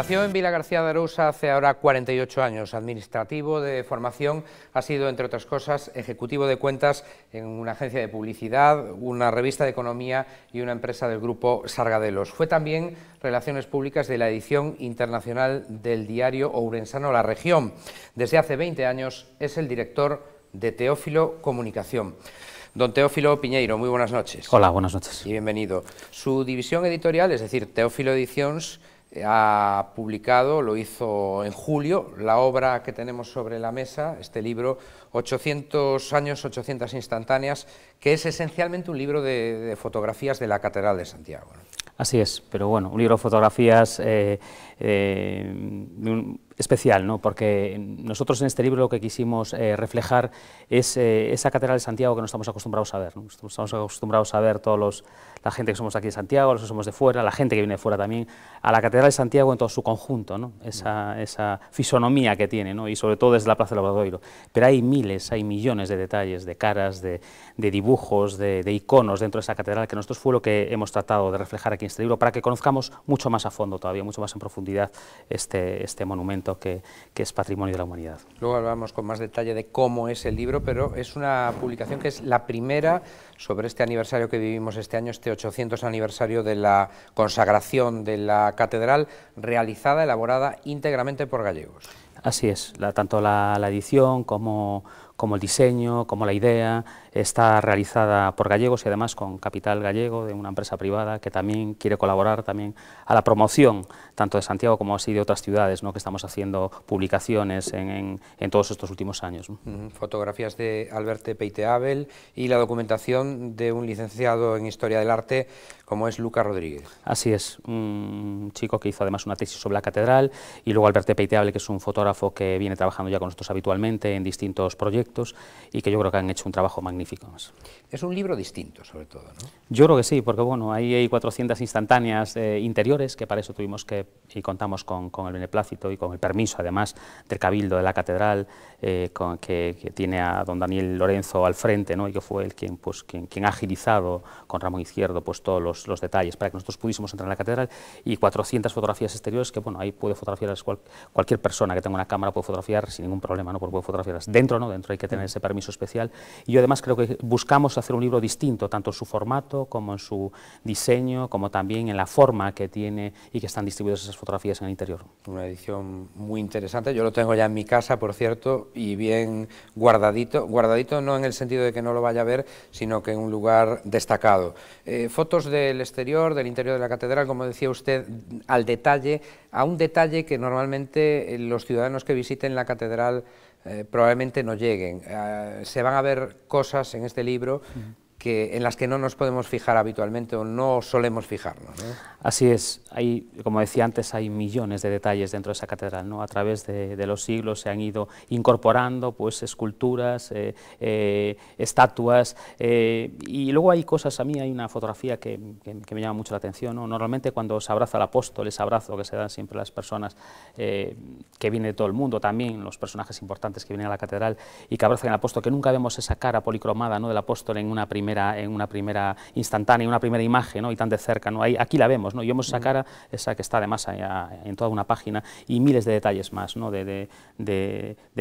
Nació en Vila García de Arousa hace ahora 48 años, administrativo de formación, ha sido, entre otras cosas, ejecutivo de cuentas en una agencia de publicidad, una revista de economía y una empresa del grupo Sargadelos. Fue también Relaciones Públicas de la edición internacional del diario Ourensano La Región. Desde hace 20 años es el director de Teófilo Comunicación. Don Teófilo Piñeiro, muy buenas noches. Hola, buenas noches. Y bienvenido. Su división editorial, es decir, Teófilo Ediciones, ha publicado, lo hizo en julio, la obra que tenemos sobre la mesa, este libro, 800 años, 800 instantáneas, que es esencialmente un libro de, fotografías de la Catedral de Santiago. Así es, pero bueno, un libro de fotografías eh, eh, especial, ¿no? porque nosotros en este libro lo que quisimos eh, reflejar es esa Catedral de Santiago que no estamos acostumbrados a ver, ¿no? estamos acostumbrados a ver todos los la gente que somos aquí de Santiago, los que somos de fuera, la gente que viene de fuera también, a la Catedral de Santiago en todo su conjunto, mm. esa, fisonomía que tiene, y sobre todo desde la Plaza del Obradoiro. Pero hay miles, hay millones de detalles, de caras, de, dibujos, de, iconos dentro de esa catedral, que nosotros fue lo que hemos tratado de reflejar aquí en este libro, para que conozcamos mucho más a fondo todavía, mucho más en profundidad este, este monumento que, que es patrimonio de la humanidad. Luego hablamos con más detalle de cómo es el libro, pero es una publicación que es la primera sobre este aniversario que vivimos este año, este 800 aniversario de la consagración de la catedral, realizada, elaborada íntegramente por gallegos. Así es, tanto la edición como como el diseño, como la idea está realizada por gallegos y además con capital gallego de una empresa privada que también quiere colaborar también a la promoción tanto de Santiago como así de otras ciudades ¿no? que estamos haciendo publicaciones en, en, todos estos últimos años. Fotografías de Alberto e. Peiteabel y la documentación de un licenciado en Historia del Arte como es Luca Rodríguez. Así es, un chico que hizo además una tesis sobre la catedral y luego Alberto e. Peiteabel que es un fotógrafo que viene trabajando ya con nosotros habitualmente en distintos proyectos y que yo creo que han hecho un trabajo magnífico. Es un libro distinto, sobre todo, ¿no? Yo creo que sí, porque bueno, ahí hay 400 instantáneas eh, interiores, que para eso tuvimos que, y contamos con, el beneplácito y con el permiso, además, del Cabildo de la Catedral, eh, que, tiene a don Daniel Lorenzo al frente, ¿no? y que fue el quien, pues, quien, quien ha agilizado con Ramón Izquierdo pues, todos los, los, detalles para que nosotros pudiésemos entrar en la catedral, y 400 fotografías exteriores que, bueno, ahí puede fotografiar cualquier persona que tenga una cámara, puede fotografiar sin ningún problema, ¿no? porque puede fotografiarlas dentro, ¿no? dentro hay que tener ese permiso especial. Y yo además creo que buscamos hacer un libro distinto, tanto en su formato como en su diseño, como también en la forma que tiene y que están distribuidas esas fotografías en el interior. Una edición muy interesante, yo lo tengo ya en mi casa, por cierto, y bien guardadito, guardadito no en el sentido de que no lo vaya a ver, sino que en un lugar destacado. Eh, fotos del exterior, del interior de la catedral, como decía usted, al detalle, a un detalle que normalmente eh, los ciudadanos que visiten la catedral eh, probablemente no lleguen. Ah, se van a ver cosas en este libro en las que no nos podemos fijar habitualmente o no solemos fijarnos. Así es, hay, como decía antes, hay millones de detalles dentro de esa catedral. ¿no? A través de, los siglos se han ido incorporando pues, esculturas, eh, eh, estatuas, eh, y luego hay cosas, a mí hay una fotografía que, me llama mucho la atención. ¿no? Normalmente cuando se abraza al apóstol, ese abrazo que se dan siempre las personas que vienen de todo el mundo, también los personajes importantes que vienen a la catedral y que abrazan al apóstol, que nunca vemos esa cara policromada ¿no? del apóstol en una primera en una primera instantánea, una primera imagen, ¿no? y tan de cerca, ¿no? hay aquí la vemos, ¿no? y vemos esa mm. cara, esa que está además allá en toda una página, y miles de detalles más, ¿no? de,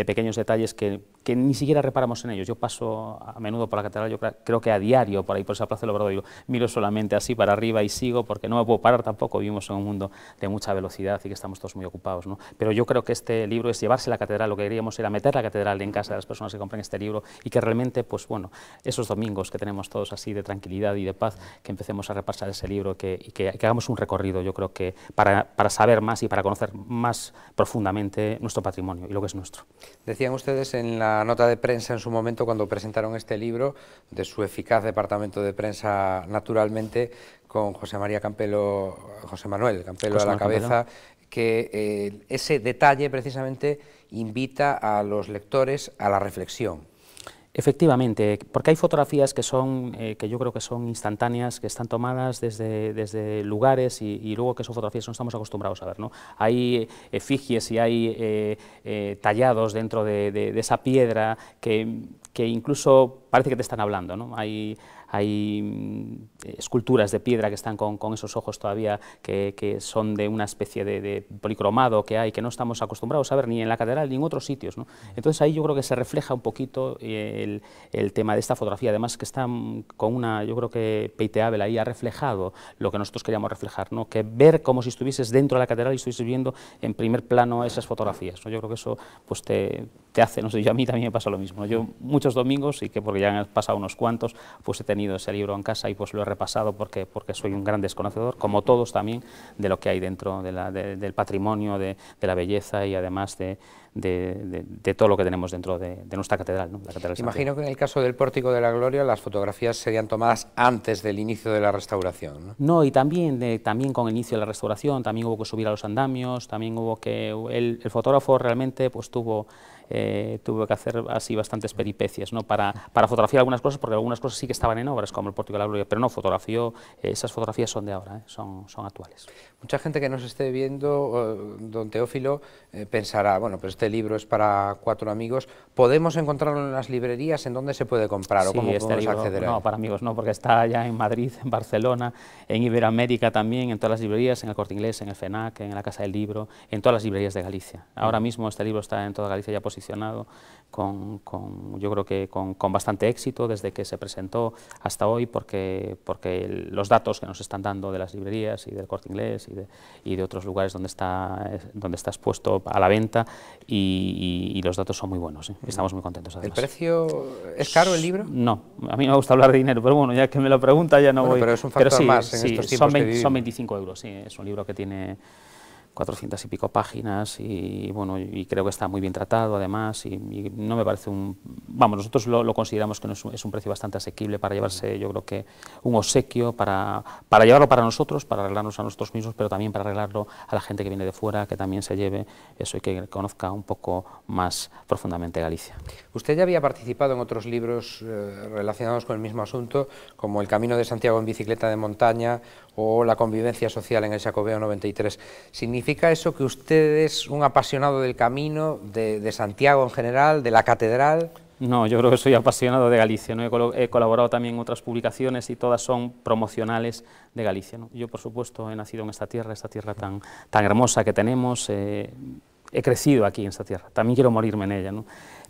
pequeños detalles que, que, ni siquiera reparamos en ellos. Yo paso a menudo por la catedral, yo creo que a diario, por ahí por esa plaza del Obrador, digo, miro solamente así para arriba y sigo, porque no me puedo parar tampoco, vivimos en un mundo de mucha velocidad y que estamos todos muy ocupados. ¿no? Pero yo creo que este libro es llevarse la catedral, lo que queríamos era meter la catedral en casa de las personas que compren este libro, y que realmente, pues bueno, esos domingos que tenemos todos así de tranquilidad y de paz, que empecemos a repasar ese libro que, y que, hagamos un recorrido, yo creo que para, para saber más y para conocer más profundamente nuestro patrimonio y lo que es nuestro. Decían ustedes en la nota de prensa en su momento cuando presentaron este libro, de su eficaz departamento de prensa naturalmente, con José María Campelo, José Manuel Campelo a la cabeza, que eh, ese detalle precisamente invita a los lectores a la reflexión. Efectivamente, porque hay fotografías que son, eh, que yo creo que son instantáneas, que están tomadas desde, desde lugares y, luego que son fotografías no estamos acostumbrados a ver. ¿no? Hay efigies y hay eh, eh, tallados dentro de, esa piedra que, que incluso parece que te están hablando. ¿no? Hay, hay mm, esculturas de piedra que están con, esos ojos todavía que, son de una especie de, policromado que hay, que no estamos acostumbrados a ver ni en la catedral ni en otros sitios. Entonces ahí yo creo que se refleja un poquito eh, el, tema de esta fotografía, además que está mm, con una, yo creo que Peite Abel ahí ha reflejado lo que nosotros queríamos reflejar, ¿no? que ver como si estuvieses dentro de la catedral y estuvieses viendo en primer plano esas fotografías. Yo creo que eso pues te, te hace, no sé, yo a mí también me pasa lo mismo. Yo muchos domingos, y que porque ya han pasado unos cuantos, pues he tenido ese libro en casa y pues lo he repasado porque, porque soy un gran desconocedor, como todos también, de lo que hay dentro del patrimonio, de, la belleza y además de, todo lo que tenemos dentro de, nuestra catedral. Imagino que en el caso del Pórtico de la Gloria las fotografías serían tomadas antes del inicio de la restauración. No, y también, también con el inicio de la restauración, también hubo que subir a los andamios, también hubo que... el, el fotógrafo realmente pues tuvo... Eh, tuvo que hacer así bastantes peripecias ¿no? para, para fotografiar algunas cosas, porque algunas cosas sí que estaban en obras, como el Pórtico de la Gloria, pero no, fotografió, esas fotografías son de ahora, ¿eh? son, son actuales. Mucha gente que nos esté viendo, don Teófilo, eh, pensará, bueno, pues este libro es para cuatro amigos, ¿podemos encontrarlo en las librerías? ¿En dónde se puede comprar o cómo este No, para amigos no, porque está ya en Madrid, en Barcelona, en Iberoamérica también, en todas las librerías, en el Corte Inglés, en el FENAC, en la Casa del Libro, en todas las librerías de Galicia. Ahora mismo este libro está en toda Galicia ya posible con, yo creo que con, bastante éxito desde que se presentó hasta hoy, porque, porque los datos que nos están dando de las librerías y del corte inglés y de, y de otros lugares donde está, donde expuesto a la venta y, los datos son muy buenos. ¿eh? Estamos muy contentos. ¿El precio es caro el libro? No, a mí me gusta hablar de dinero, pero bueno, ya que me lo pregunta ya no voy. Pero es un factor más son, son 25 euros, sí, es un libro que tiene 400 y pico páginas y bueno, y creo que está muy bien tratado además y, no me parece un... Vamos, nosotros lo, consideramos que es, un, precio bastante asequible para llevarse, yo creo que un obsequio para, para llevarlo para nosotros, para arreglarnos a nosotros mismos, pero también para arreglarlo a la gente que viene de fuera, que también se lleve eso y que conozca un poco más profundamente Galicia. Usted ya había participado en otros libros eh, relacionados con el mismo asunto, como El Camino de Santiago en bicicleta de montaña o la convivencia social en el Jacobeo 93. ¿Significa eso que usted es un apasionado del camino, de, Santiago en general, de la catedral? No, yo creo que soy apasionado de Galicia. ¿no? He, colaborado también en otras publicaciones y todas son promocionales de Galicia. Yo, por supuesto, he nacido en esta tierra, esta tierra tan, tan hermosa que tenemos. Eh, he crecido aquí en esta tierra. También quiero morirme en ella. ¿no?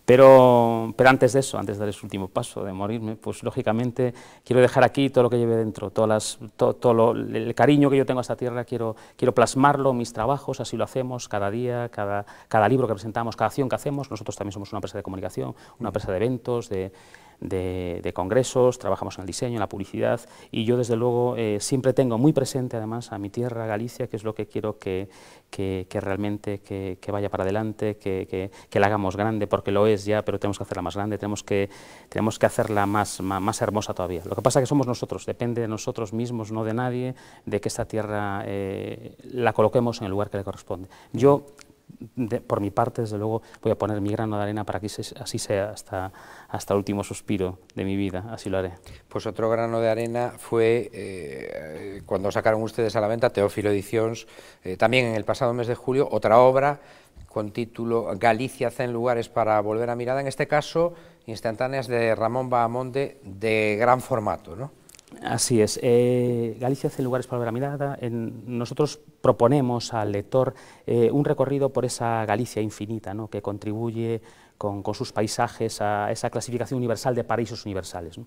Pero, pero antes de eso, antes de dar ese último paso, de morirme, pues lógicamente quiero dejar aquí todo lo que lleve dentro, todas todo, el cariño que yo tengo a esta tierra, quiero, quiero plasmarlo, mis trabajos, así lo hacemos cada día, cada, cada libro que presentamos, cada acción que hacemos. Nosotros también somos una empresa de comunicación, una empresa de eventos, de de, congresos, trabajamos en el diseño, en la publicidad y yo desde luego eh, siempre tengo muy presente además a mi tierra, Galicia, que es lo que quiero que, realmente que, vaya para adelante, que, la hagamos grande, porque lo es ya, pero tenemos que hacerla más grande, tenemos que, tenemos que hacerla más, más, hermosa todavía. Lo que pasa es que somos nosotros, depende de nosotros mismos, no de nadie, de que esta tierra eh, la coloquemos en el lugar que le corresponde. Yo por mi parte, desde luego, voy a poner mi grano de arena para que así sea hasta, hasta el último suspiro de mi vida, así lo haré. Pues otro grano de arena fue eh, cuando sacaron ustedes a la venta Teófilo Ediciones, eh, también en el pasado mes de julio, otra obra con título Galicia en lugares para volver a mirada, en este caso instantáneas de Ramón Bahamonde de gran formato, ¿no? Así es. Eh, Galicia hace lugares para la mirada. nosotros proponemos al lector eh, un recorrido por esa Galicia infinita, ¿no? que contribuye con, sus paisajes a esa clasificación universal de paraísos universales.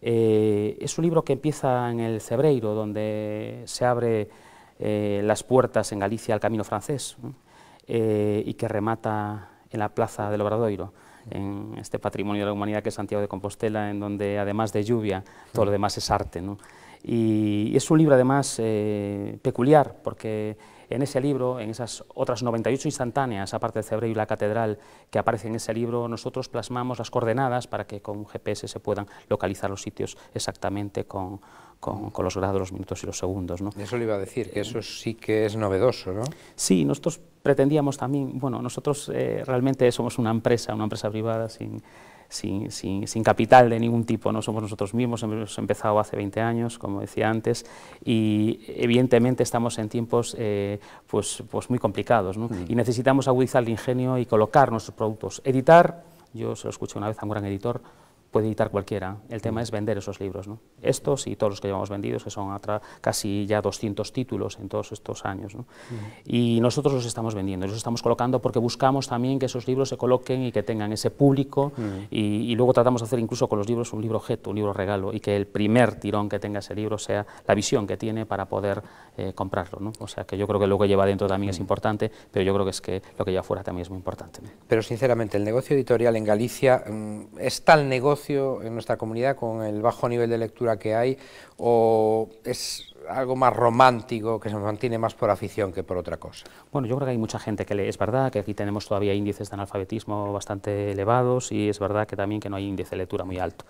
Eh, es un libro que empieza en el Cebreiro, donde se abre las puertas en Galicia al camino francés y que remata en la plaza del Obradoiro en este patrimonio de la humanidad que es Santiago de Compostela, en donde además de lluvia, todo lo demás es arte. ¿no? Y es un libro además eh, peculiar, porque en ese libro, en esas otras 98 instantáneas, aparte de Cebreiro y la Catedral, que aparecen en ese libro, nosotros plasmamos las coordenadas para que con un GPS se puedan localizar los sitios exactamente con, con, los grados, los minutos y los segundos. ¿no? Eso le iba a decir, que eh, eso sí que es novedoso, ¿no? Sí, nosotros pretendíamos también, bueno, nosotros eh, realmente somos una empresa, una empresa privada sin, sin, sin, capital de ningún tipo, no somos nosotros mismos, hemos empezado hace 20 años, como decía antes, y evidentemente estamos en tiempos eh, pues, pues muy complicados, mm. y necesitamos agudizar el ingenio y colocar nuestros productos. Editar, yo se lo escuché una vez a un gran editor, puede editar cualquiera. El tema mm. es vender esos libros. Estos y todos los que llevamos vendidos, que son casi ya 200 títulos en todos estos años. Mm. Y nosotros los estamos vendiendo, los estamos colocando porque buscamos también que esos libros se coloquen y que tengan ese público. Mm. y, luego tratamos de hacer incluso con los libros un libro objeto, un libro regalo, y que el primer tirón que tenga ese libro sea la visión que tiene para poder eh, comprarlo. O sea, que yo creo que lo que lleva dentro también es importante, pero yo creo que es que lo que lleva fuera también es muy importante. Pero sinceramente, el negocio editorial en Galicia es tal negocio en nuestra comunidad con el bajo nivel de lectura que hay o es algo más romántico, que se mantiene más por afición que por otra cosa. Bueno, yo creo que hay mucha gente que lee. Es verdad que aquí tenemos todavía índices de analfabetismo bastante elevados y es verdad que también que no hay índice de lectura muy alto.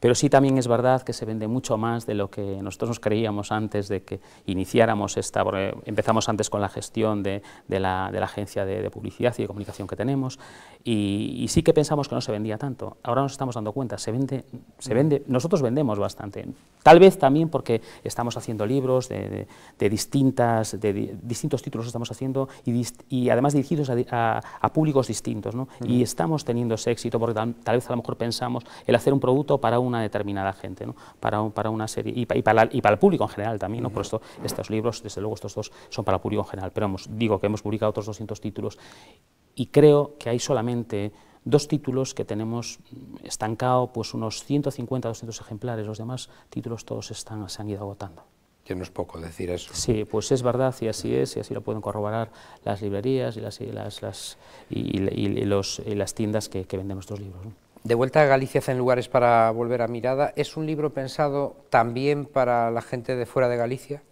Pero sí también es verdad que se vende mucho más de lo que nosotros nos creíamos antes de que iniciáramos esta, empezamos antes con la gestión de, de, la, agencia de, publicidad y de comunicación que tenemos y, sí que pensamos que no se vendía tanto. Ahora nos estamos dando cuenta, se vende, se vende, nosotros vendemos bastante. Tal vez también porque estamos haciendo libros libros de, distintas, de, distintos títulos que estamos haciendo y, además dirigidos a, públicos distintos. Y estamos teniendo ese éxito porque tal, vez a lo mejor pensamos el hacer un producto para una determinada gente, para, una serie y, para, el público en general también. Por esto estos libros, desde luego estos dos son para el público en general, pero digo que hemos publicado otros 200 títulos y creo que hay solamente dos títulos que tenemos estancado pues unos 150, 200 ejemplares, los demás títulos todos están, se han ido agotando que no es poco decir eso. Sí, pues es verdad y así es, y así lo pueden corroborar las librerías y las, las, las, y, los, y las tiendas que, venden nuestros libros. De vuelta a Galicia hacen lugares para volver a Mirada, ¿es un libro pensado también para la gente de fuera de Galicia?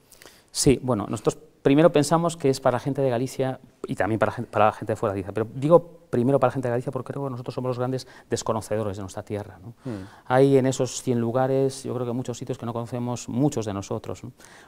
Sí, bueno, nosotros primero pensamos que es para la gente de Galicia y también para, para la gente de fuera de Galicia, pero digo primero para la gente de Galicia porque creo que nosotros somos los grandes desconocedores de nuestra tierra. Hmm. Hay en esos 100 lugares, yo creo que muchos sitios que no conocemos muchos de nosotros,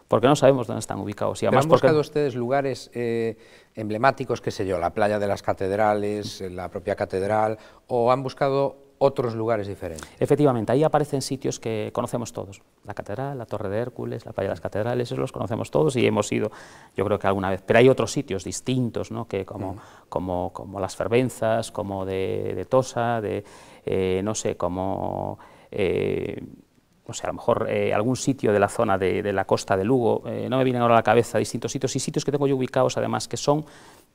porque no sabemos dónde están ubicados. Y ¿Han buscado ustedes lugares eh, emblemáticos, qué sé yo, la playa de las catedrales, la propia catedral, o han buscado otros lugares diferentes. Efectivamente, ahí aparecen sitios que conocemos todos. La catedral, la Torre de Hércules, la Playa de las Catedrales, esos los conocemos todos y hemos ido, yo creo que alguna vez. Pero hay otros sitios distintos, ¿no? que como, mm. como, como las Fervenzas, como de, Tosa, de, eh, no sé, como... Eh, o sea, a lo mejor eh, algún sitio de la zona de, la costa de Lugo, no me vienen ahora a la cabeza distintos sitios y sitios que tengo yo ubicados además que son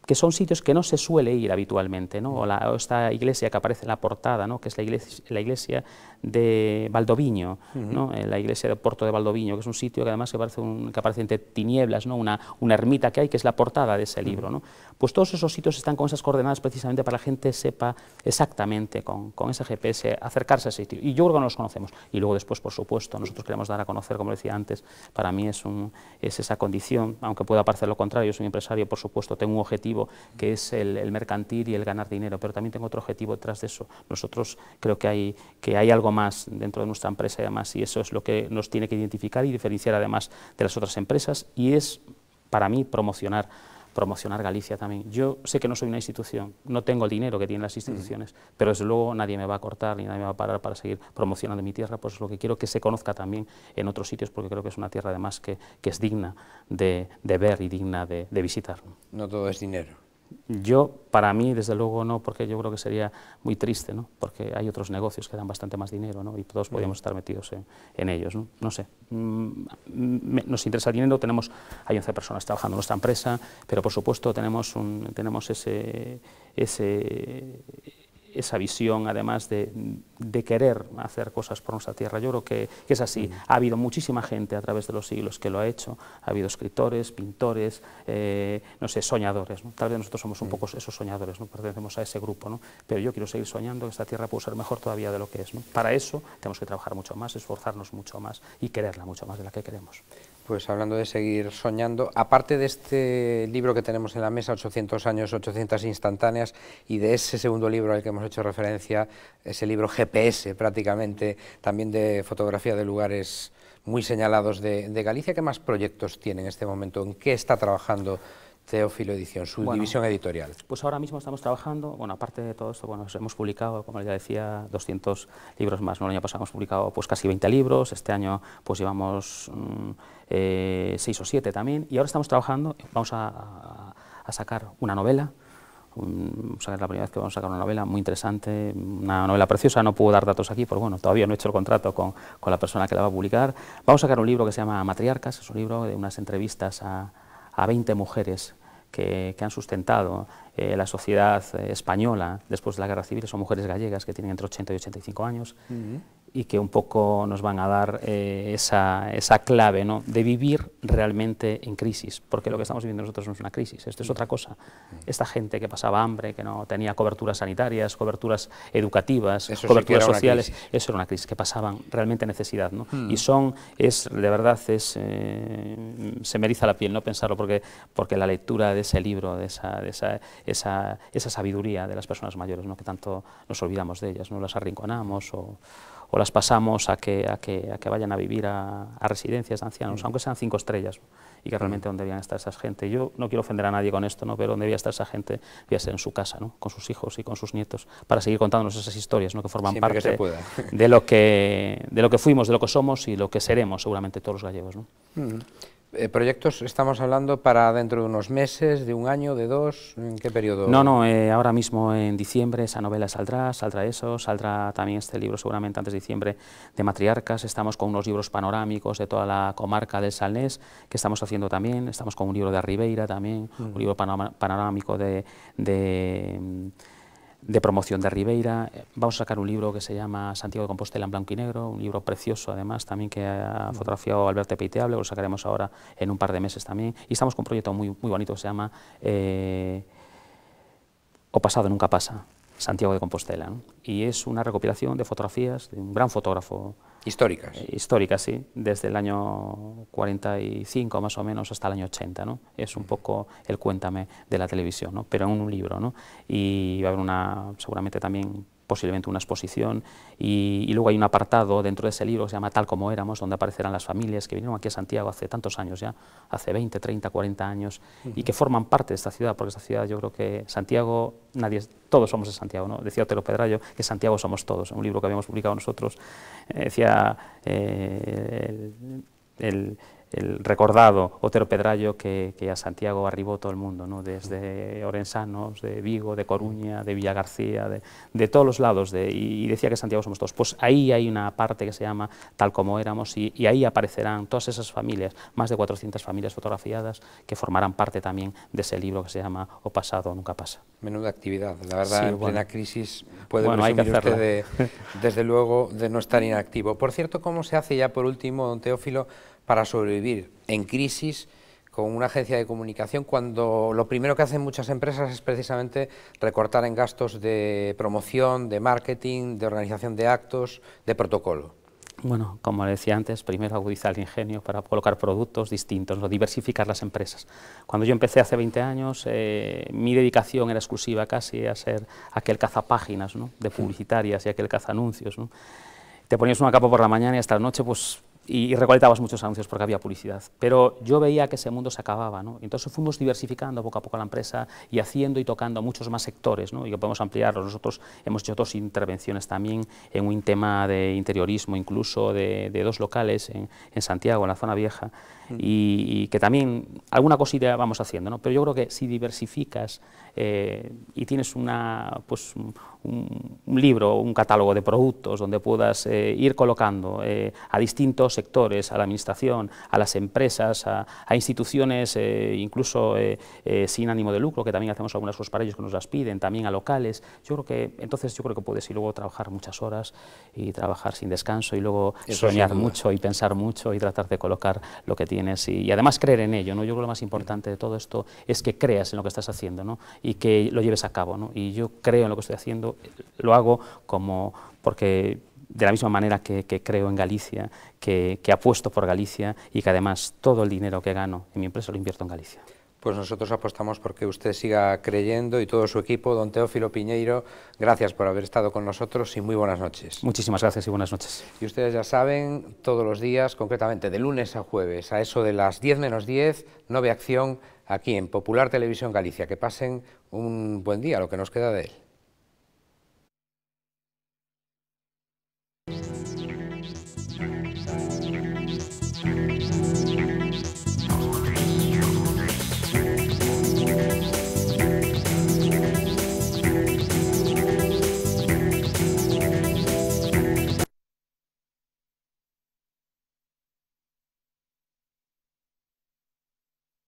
que son sitios que no se suele ir habitualmente, ¿no? o, esta iglesia que aparece en la portada, ¿no? que es la iglesia, de Valdoviño, la iglesia de eh, Porto de Valdoviño, que es un sitio que además que aparece, un, que aparece entre tinieblas, ¿no? una, una ermita que hay, que es la portada de ese libro. Pues todos esos sitios están con esas coordenadas precisamente para que la gente sepa exactamente con, ese GPS acercarse a ese sitio. Y yo creo que no los conocemos. Y luego después, por supuesto, nosotros queremos dar a conocer, como decía antes, para mí es, es esa condición, aunque pueda parecer lo contrario, soy un empresario, por supuesto, tengo un objetivo que es el, mercantil y el ganar dinero, pero también tengo otro objetivo detrás de eso. Nosotros creo que hay, que hay algo más dentro de nuestra empresa y además, y eso es lo que nos tiene que identificar y diferenciar además de las otras empresas, y es para mí promocionar promocionar Galicia también. Yo sé que no soy una institución, no tengo el dinero que tienen las instituciones, pero desde luego nadie me va a cortar ni nadie me va a parar para seguir promocionando mi tierra, pues es lo que quiero que se conozca también en otros sitios, porque creo que es una tierra además que, es digna de, ver y digna de, de visitar. No todo es dinero. Yo, para mí, desde luego no, porque yo creo que sería muy triste, ¿no? porque hay otros negocios que dan bastante más dinero ¿no? y todos podríamos estar metidos en, ellos. ¿no? no sé, mm, nos interesa el dinero, tenemos, hay 11 personas trabajando en nuestra empresa, pero por supuesto tenemos, un, tenemos ese, ese esa visión, además de, querer hacer cosas por nuestra tierra. Yo creo que, es así. Ha habido muchísima gente a través de los siglos que lo ha hecho. Ha habido escritores, pintores, eh, no sé, soñadores. Tal vez nosotros somos un poco esos soñadores, ¿no? pertenecemos a ese grupo. ¿no? Pero yo quiero seguir soñando que esta tierra puede ser mejor todavía de lo que es. Para eso tenemos que trabajar mucho más, esforzarnos mucho más y quererla mucho más de la que queremos. Pues hablando de seguir soñando, aparte de este libro que tenemos en la mesa, 800 años, 800 instantáneas, y de ese segundo libro al que hemos hecho referencia, ese libro GPS prácticamente, también de fotografía de lugares muy señalados de, de Galicia, ¿qué más proyectos tiene en este momento? ¿En qué está trabajando Teófilo Edición, su división editorial. Pues ahora mismo estamos trabajando, bueno, aparte de todo esto, bueno, hemos publicado, como ya decía, 200 libros más. ¿no? El año pasado hemos publicado pues casi 20 libros, este año pues llevamos 6 mm, eh, o 7 también, y ahora estamos trabajando, vamos a, sacar una novela, mm, a sacar la primera vez que vamos a sacar una novela muy interesante, una novela preciosa, no puedo dar datos aquí, porque bueno, todavía no he hecho el contrato con, con la persona que la va a publicar. Vamos a sacar un libro que se llama Matriarcas, es un libro de unas entrevistas a a 20 mujeres que, han sustentado eh, la sociedad eh, española después de la guerra civil, son mujeres gallegas que tienen entre 80 y 85 años, y que un poco nos van a dar eh, esa, esa, clave ¿no? de vivir realmente en crisis, porque lo que estamos viviendo nosotros no es una crisis, esto es otra cosa. Mm. Esta gente que pasaba hambre, que no tenía coberturas sanitarias, coberturas educativas, coberturas sociales, eso era una crisis, que pasaban realmente necesidad. ¿no? Mm. Y son, es de verdad, es, eh, se me eriza la piel no pensarlo, porque, porque la lectura de ese libro, de esa, de esa, esa, esa sabiduría de las personas mayores, ¿no? que tanto nos olvidamos de ellas, no las arrinconamos o o las pasamos a que, a que, vayan a vivir a, residencias de ancianos, mm. aunque sean cinco estrellas, y que realmente mm. donde debían estar esa gente. Yo no quiero ofender a nadie con esto, ¿no? pero donde debía estar esa gente debía ser en su casa, ¿no? con sus hijos y con sus nietos, para seguir contándonos esas historias ¿no? que forman parte de, lo que, de lo que fuimos, de lo que somos y lo que seremos seguramente todos los gallegos. Mm. Eh, ¿Proyectos estamos hablando para dentro de unos meses, de un año, de dos? ¿En qué periodo? No, no, eh, ahora mismo en diciembre esa novela saldrá, saldrá eso, saldrá también este libro seguramente antes de diciembre de Matriarcas, estamos con unos libros panorámicos de toda la comarca del Salnés que estamos haciendo también, estamos con un libro de Ribeira también, un mm. libro panorámico de de promoción de Ribeira. Vamos a sacar un libro que se llama Santiago de Compostela en blanco y negro, un libro precioso además también que ha mm. fotografiado Alberto Peiteable, lo sacaremos ahora en un par de meses también. Y estamos con un proyecto muy, muy bonito que se llama eh, O pasado nunca pasa, Santiago de Compostela. Y es una recopilación de fotografías de un gran fotógrafo Históricas. Eh, históricas, sí, desde el año 45 más o menos hasta el año 80, ¿no? Es un mm. poco el cuéntame de la televisión, ¿no? Pero en un libro, ¿no? Y va a haber una, seguramente también posiblemente una exposición, y, luego hay un apartado dentro de ese libro que se llama Tal como éramos, donde aparecerán las familias que vinieron aquí a Santiago hace tantos años ya, hace 20, 30, 40 años, y que forman parte de esta ciudad, porque esta ciudad yo creo que Santiago, nadie, todos somos de Santiago, ¿no? decía Otero Pedrayo que Santiago somos todos, un libro que habíamos publicado nosotros, eh, decía eh, el el recordado Otero Pedrallo que, a Santiago arribó todo el mundo, ¿no? desde Orensanos, de Vigo, de Coruña, de Villagarcía, de, todos los lados, y decía que Santiago somos todos. Pues ahí hay una parte que se llama Tal como éramos y, ahí aparecerán todas esas familias, más de 400 familias fotografiadas que formarán parte también de ese libro que se llama O pasado nunca pasa. Menuda actividad, la verdad, en plena crisis puede bueno, hay que de, desde luego de no estar inactivo. Por cierto, ¿cómo se hace ya por último, don Teófilo, para sobrevivir en crisis con una agencia de comunicación cuando lo primero que hacen muchas empresas es precisamente recortar en gastos de promoción, de marketing, de organización de actos, de protocolo. Bueno, como decía antes, primero agudizar el ingenio para colocar productos distintos, ¿no? diversificar las empresas. Cuando yo empecé hace 20 años, eh, mi dedicación era exclusiva casi a ser aquel cazapáginas ¿no? de publicitarias y aquel cazanuncios. ¿no? Te ponías una capa por la mañana y hasta la noche pues y, recolectabas muchos anuncios porque había publicidad. Pero yo veía que ese mundo se acababa, ¿no? Entonces fuimos diversificando poco a poco la empresa y haciendo y tocando muchos más sectores, ¿no? Y que podemos ampliarlo. Nosotros hemos hecho dos intervenciones también en un tema de interiorismo, incluso de, dos locales en, Santiago, en la zona vieja, mm. y, que también alguna cosita vamos haciendo, Pero yo creo que si diversificas eh, y tienes una, pues, un, libro, un catálogo de productos donde puedas eh, ir colocando eh, a distintos sectores, a la administración, a las empresas, a, instituciones incluso sin ánimo de lucro, que también hacemos algunas cosas para ellos que nos las piden, también a locales. Yo creo que entonces yo creo que puedes ir luego trabajar muchas horas y trabajar sin descanso y luego soñar mucho y pensar mucho y tratar de colocar lo que tienes y, además creer en ello. ¿no? Yo creo que lo más importante de todo esto es que creas en lo que estás haciendo ¿no? y que lo lleves a cabo. ¿no? Y yo creo en lo que estoy haciendo, lo hago como porque de la misma manera que, creo en Galicia, que, que apuesto por Galicia y que además todo el dinero que gano en mi empresa lo invierto en Galicia pues nosotros apostamos porque usted siga creyendo y todo su equipo. Don Teófilo Piñeiro, gracias por haber estado con nosotros y muy buenas noches. Muchísimas gracias y buenas noches. Y ustedes ya saben, todos los días, concretamente de lunes a jueves, a eso de las 10 menos 10, ve Acción, aquí en Popular Televisión Galicia. Que pasen un buen día, lo que nos queda de él.